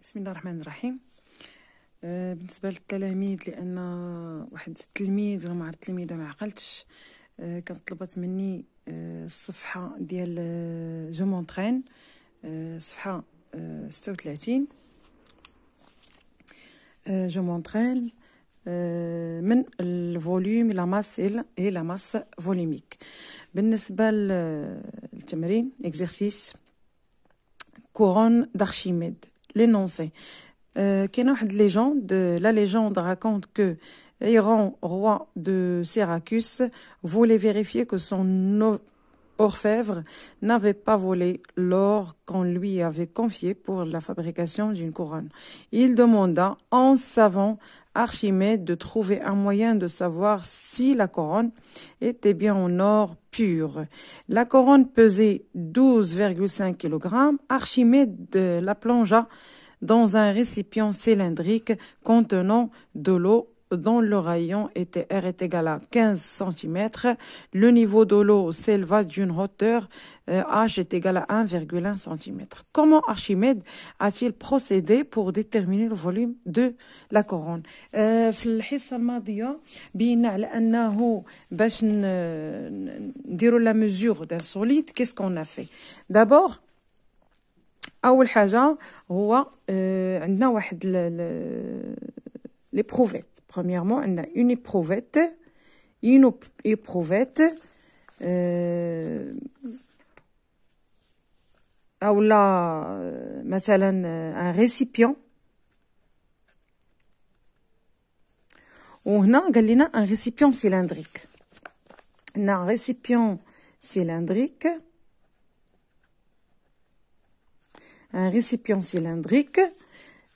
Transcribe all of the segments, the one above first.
بسم الله الرحمن الرحيم بالنسبه للتلاميذ لان واحد التلميذ ولا مع التلميذه ما عقلتش äh, كانت طلبت مني äh, الصفحه ديال جو äh, مونترين صفحه 36 جو مونترين من الفوليوم الى ماس الى ماس فوليميك بالنسبه للتمرين اكزرسيس كورون دارشيميد l'énoncé. Euh, légende, la légende raconte que Héron, roi de Syracuse, voulait vérifier que son orfèvre, n'avait pas volé l'or qu'on lui avait confié pour la fabrication d'une couronne. Il demanda en savant Archimède de trouver un moyen de savoir si la couronne était bien en or pur. La couronne pesait 12,5 kg. Archimède la plongea dans un récipient cylindrique contenant de l'eau dont le rayon était R est égal à 15 cm, le niveau de l'eau s'éleva d'une hauteur euh, H est égal à 1,1 cm. Comment Archimède a-t-il procédé pour déterminer le volume de la couronne في euh, la mesure d'un solide qu'est-ce qu'on a fait D'abord أول حاجة هو عندنا واحد l'éprouvette premièrement on a une éprouvette une éprouvette euh, ou euh, là euh, un récipient On a, Galina, un récipient cylindrique un récipient cylindrique un récipient cylindrique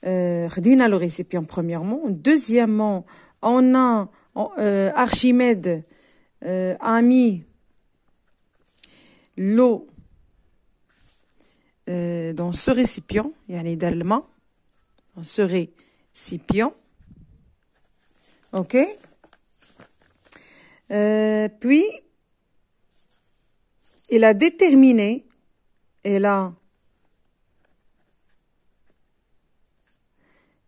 euh, le récipient premièrement. Deuxièmement, on a euh, Archimède euh, a mis l'eau euh, dans ce récipient, il y a un dans ce récipient. OK Puis, il a déterminé, et là,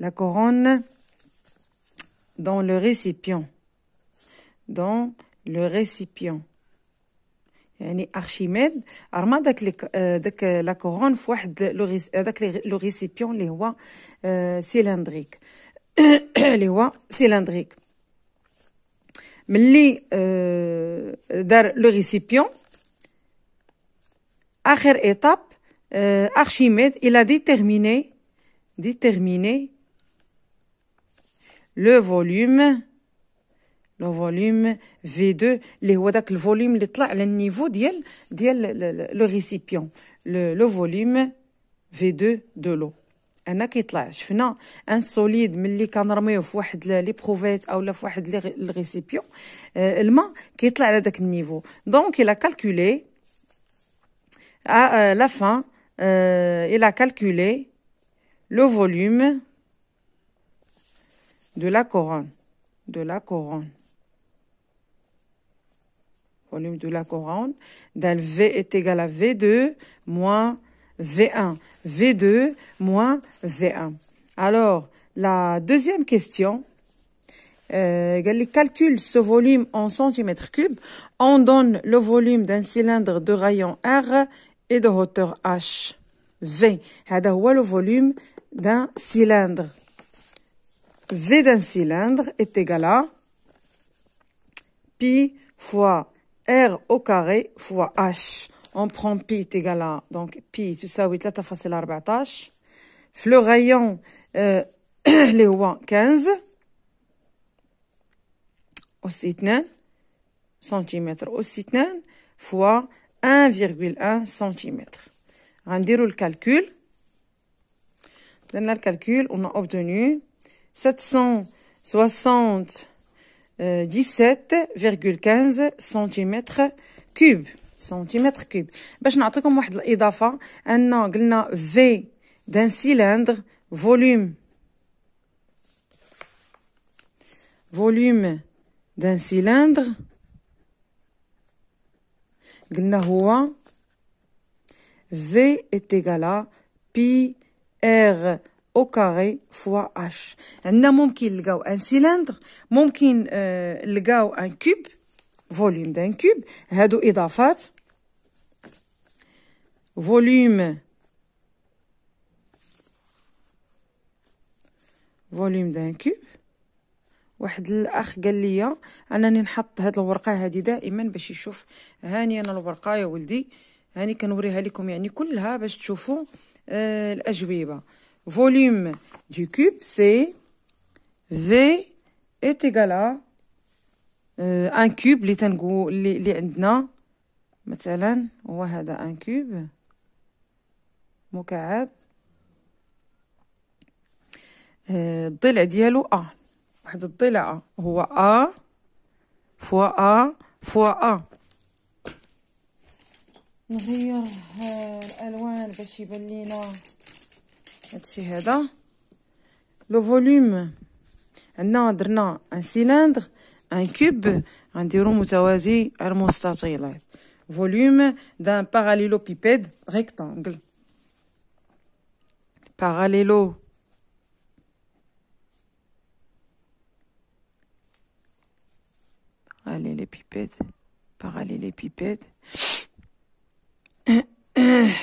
La couronne dans le récipient. Dans le récipient. Archimède. armand euh, euh, la couronne fois euh, le récipient, les rois cylindriques. Les cylindriques. dans le récipient. arrière étape. Archimède, il a déterminé. Déterminé le volume le volume V2 اللي هو داك الفوليوم اللي طلع على النيفو ديال ديال لو ريسيبيون لو فوليوم V2 دو لو انا كيطلع شفنا ان سوليد ملي كنرميوه في واحد لي بروفيت اولا في واحد لي ريسيبيون الماء كيطلع على داك النيفو دونك الا كالكولي à la fin il a calculé le volume de la couronne, de la couronne, volume de la couronne, del V est égal à V2 moins V1, V2 moins V1. Alors, la deuxième question, euh, calcule ce volume en centimètres cubes. On donne le volume d'un cylindre de rayon R et de hauteur H. V. À le volume d'un cylindre. V d'un cylindre est égal à pi fois R au carré fois H. On prend pi est égal à, donc pi, tout ça, oui, 3,14. Le rayon, euh, les 15. Aussi 2 cm. Aussi 2 fois 1,1 cm. On déroule le calcul. Dans le calcul, on a obtenu 760 17,15 cm3 cm3 باش نعطيكم واحد الاضافه انا V d'un cylindre volume volume d'un cylindre V est égal à pi r او كاري فوا اش عندنا ممكن نلقاو ان سيلندر ممكن نلقاو ان كوب فوليوم دان كوب هادو اضافات فوليوم فوليوم دان كوب واحد الاخ قال لي انني نحط هاد الورقه هادي دائما باش يشوف هاني انا الورقه يا ولدي هاني كنوريها لكم يعني كلها باش تشوفوا آه الاجوبه volume du cube, c'est V est égal à euh, un cube اللي تنقول اللي, اللي عندنا مثلا هو هذا ان كوب مكعب آه الضلع ديالو ا واحد الضلع هو ا فوا ا فوا ا نغير الالوان باش يبان لينا Euh, le volume d'un un cylindre un cube un volume d'un parallélopipède rectangle parallélo allez parallélépipède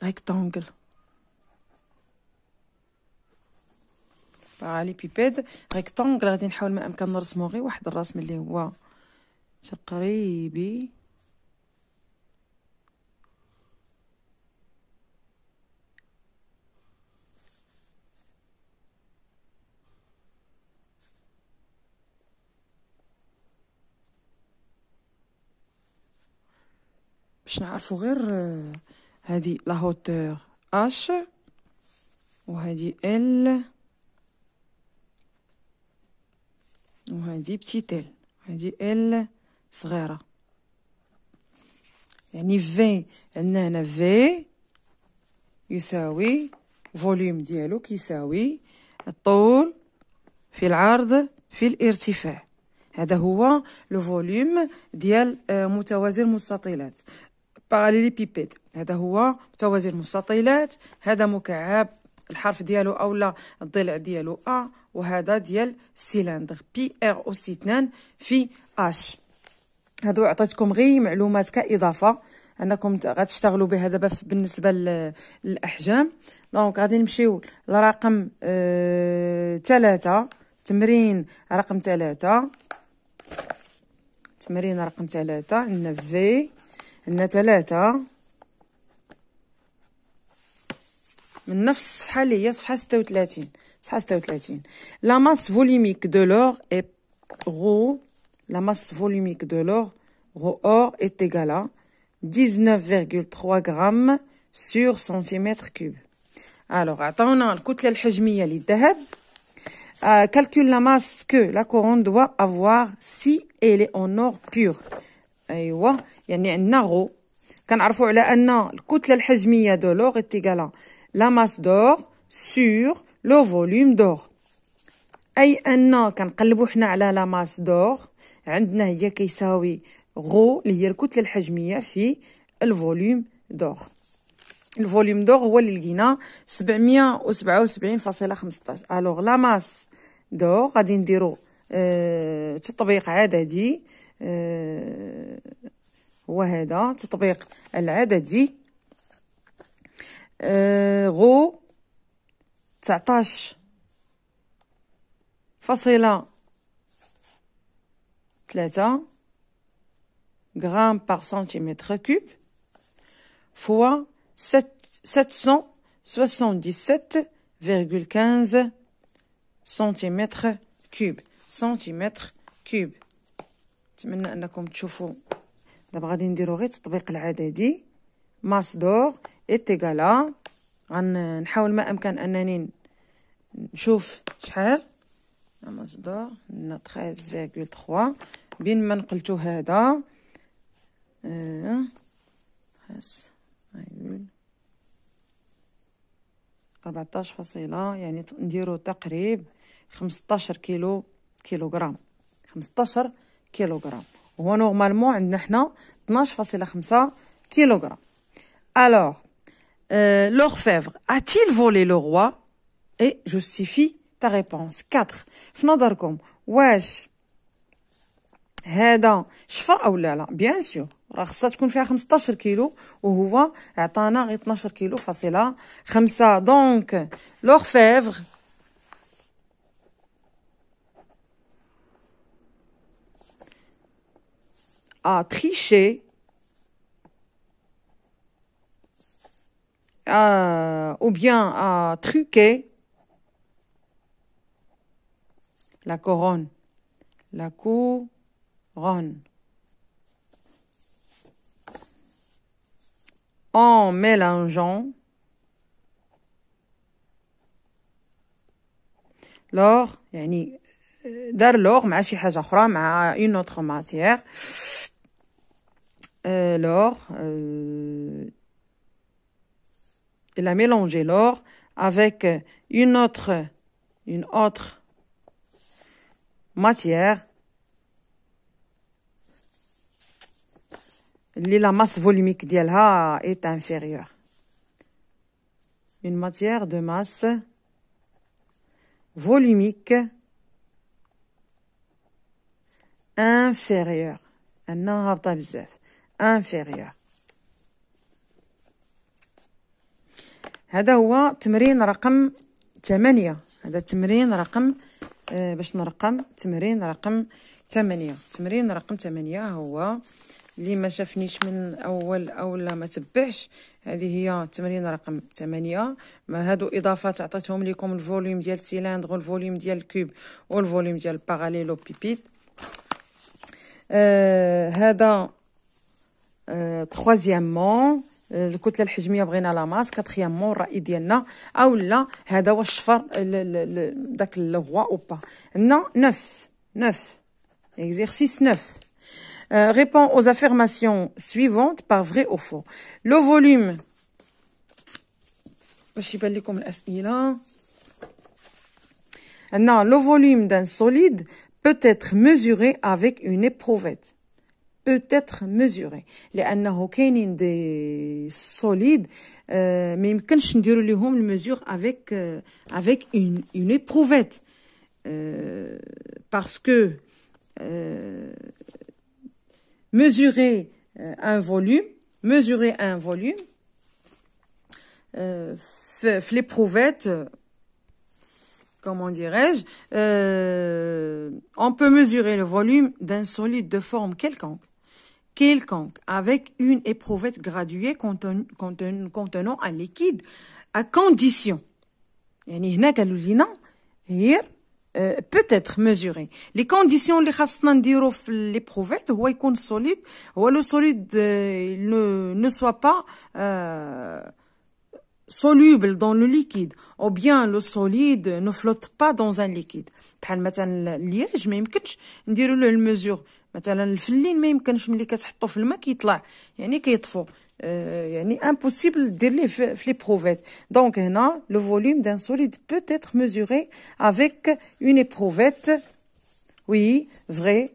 rectangle لي بيبيد ريكتانغل غادي نحاول ما امكن نرسمو غير واحد الرسم اللي هو تقريبي باش نعرفو غير آه، هادي لا هوتور اش وهادي ال وهذه بتيت ال هذه ال صغيرة يعني في عندنا هنا في يساوي فوليوم ديالو كيساوي الطول في العرض في الارتفاع هذا هو لو فوليوم ديال متوازي المستطيلات بيبيد هذا هو متوازي المستطيلات هذا مكعب الحرف ديالو اولا الضلع ديالو ا وهذا ديال سيلندر بي ار او سي 2 في اش هادو عطيتكم غير معلومات كاضافه انكم غتشتغلوا بها دابا بالنسبه للاحجام دونك غادي نمشيو لرقم آه، ثلاثة تمرين رقم ثلاثة تمرين رقم ثلاثة عندنا في عندنا ثلاثة من نفس الصفحه اللي هي صفحه 36 La masse volumique de l'or est rho, la masse volumique de l'or, rho or est égale à 19,3 grammes sur centimètre cube. Alors, attendons le coût de de heb euh, calcule la masse que la couronne doit avoir si elle est en or pur. Il يعني عندنا un كنعرفوا على coût de الحجميه de l'or est égale à la masse d'or sur لو فوليوم دور اي ان كنقلبو حنا على لا ماس دور عندنا هي كيساوي غو اللي هي الكتله الحجميه في الفوليوم دور الفوليوم دور هو اللي لقينا 777.15 الوغ لا ماس دور غادي نديرو اه تطبيق عددي اه هو هذا تطبيق العددي اه غو تسعطاش فاصلة ثلاثة غرام بار سنتيمتر كوب فوا سات سون سوسون ديسيت فيرغول كانز سنتيمتر كوب سنتيمتر كوب نتمنى انكم تشوفوا دابا غادي نديرو غير التطبيق العددي ماس دور ايتيغالا غنحاول ما امكن انني نشوف شحال مصدر عندنا 13.3 بين ما نقلتو هذا اه خاص أربعتاش فصيله يعني نديرو تقريب خمسطاشر كيلو كيلوغرام خمسطاشر كيلوغرام هو نورمالمون عندنا حنا طناش فاصلة خمسة كيلوغرام الوغ فيفغ اتيل فولي لو روا et justifie ta réponse. 4. في نظركم واش هذا شفر او لا لا بيان سور راه خصها تكون فيها 15 كيلو وهو عطانا غير 12 كيلو فاصله خمسة دونك لورفيفر a triché à, ou bien à truquer la couronne, la couronne. En mélangeant l'or, يعني دار euh, l'or une autre matière. Euh, l'or, euh, il a mélangé l'or avec une autre, une autre matière اللي لا ماس فوليميك ديالها ايت انفيريور une matière de masse volumique inférieure عندنا هابطه بزاف inférieure هذا هو تمرين رقم 8 هذا تمرين رقم آه، باش نرقم تمرين رقم 8 تمرين رقم 8 هو اللي ما شافنيش من اول او لا ما تبعش هذه هي التمرين رقم 8 ما هادو اضافات عطيتهم لكم الفوليوم ديال السيلندر والفوليوم ديال الكوب والفوليوم ديال باغاليلو بيبيت آه هذا آه تخوازيامون الكتله الحجميه بغينا لا ماس كاتريامون الراي ديالنا اولا هذا هو الشفر داك الغوا او با هنا 9 9 اكزرسيس 9 Euh, répond aux affirmations suivantes par vrai ou faux. Le volume. هنا le volume d'un solide peut être mesuré avec une éprouvette peut être mesuré لانه كاينين دي سوليد ما يمكنش نديروا peut les avec euh, avec une éprouvette euh, parce que euh, mesurer un volume mesurer un volume euh, l'éprouvette comment dirais-je, on peut mesurer le volume d'un solide de forme quelconque quelconque avec une éprouvette graduée contenant un liquide à condition. يعني peut être mesuré. Les conditions les les conditions les خاصنا نديرو في هو soluble dans le liquide ou bien le solide ne flotte pas dans un liquide بحال مثلا الياج مثلا الفلين ما يمكنش ملي كتحطو في الماء كيطلع يعني كيطفو Euh, يعني impossible de les les prouvettes. Donc هنا le volume d'un solide peut être mesuré avec une éprouvette. Oui, vrai.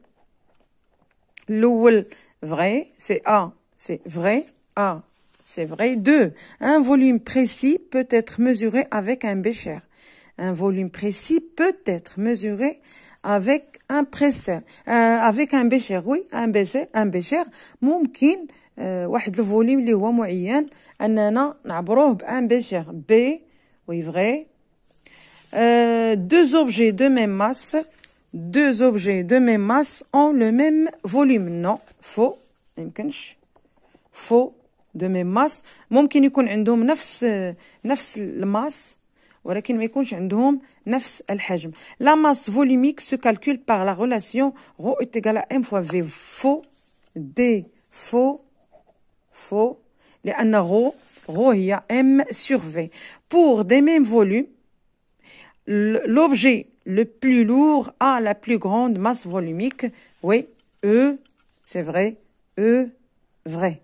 L'oul, vrai, c'est A, c'est vrai, A, c'est vrai. Deux, un volume précis peut être mesuré avec un bécher. Un volume précis peut être mesuré avec un presser, euh, avec un bécher, oui, un bécher, un bécher, ممكن euh, est volume اللي هو معين un نعبروه بان vrai. Euh, deux objets de même masse deux objets de même masse ont le même volume non faux يمكنش faux de même masse ممكن يكون عندهم نفس نفس masse. La masse volumique se calcule par la relation ρ est égale à m fois v faux, d faux, faux, ρ y a m sur v. Pour des mêmes volumes, l'objet le plus lourd a la plus grande masse volumique, oui, e, c'est vrai, e, vrai.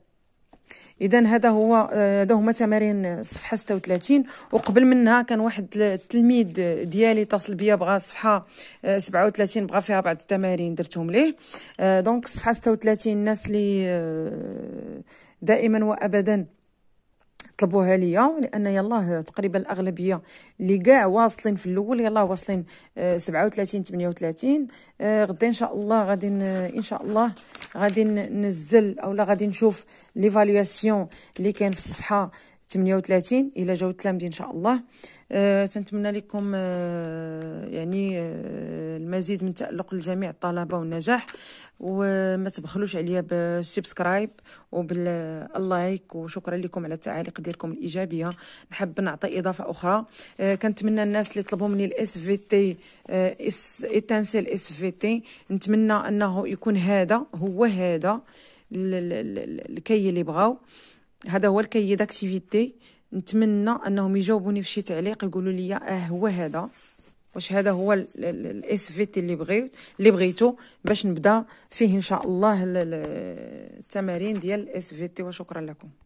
اذا هذا هو هذا هما تمارين الصفحه 36 وقبل منها كان واحد التلميذ ديالي اتصل بيا بغى صفحه 37 آه، بغى فيها بعض التمارين درتهم ليه آه، دونك الصفحه 36 الناس اللي آه، دائما وابدا ركبوها ليا لان يلاه تقريبا الاغلبيه اللي كاع واصلين في الاول يلاه واصلين 37 آه، 38 آه، غدا ان شاء الله غادي ان شاء الله غادي ننزل اولا غادي نشوف ليفالياسيون اللي كان في الصفحه 38 الى جاو لامدي ان شاء الله أه تنتمنى لكم أه يعني أه المزيد من تألق لجميع الطلبة والنجاح وما تبخلوش عليا بالسبسكرايب وباللايك وشكرا لكم على التعاليق ديالكم الإيجابية نحب نعطي إضافة أخرى آه، كنتمنى الناس اللي طلبوا مني الاس آه، في تي اس اتانسيل اس في تي نتمنى أنه يكون هذا هو هذا الكي اللي بغاو هذا هو الكي داكتيفيتي نتمنى انهم يجاوبوني في شي تعليق يقولوا لي اه هو هذا واش هذا هو الاس في تي اللي بغيت اللي بغيتو باش نبدا فيه ان شاء الله التمارين ديال الاس في تي وشكرا لكم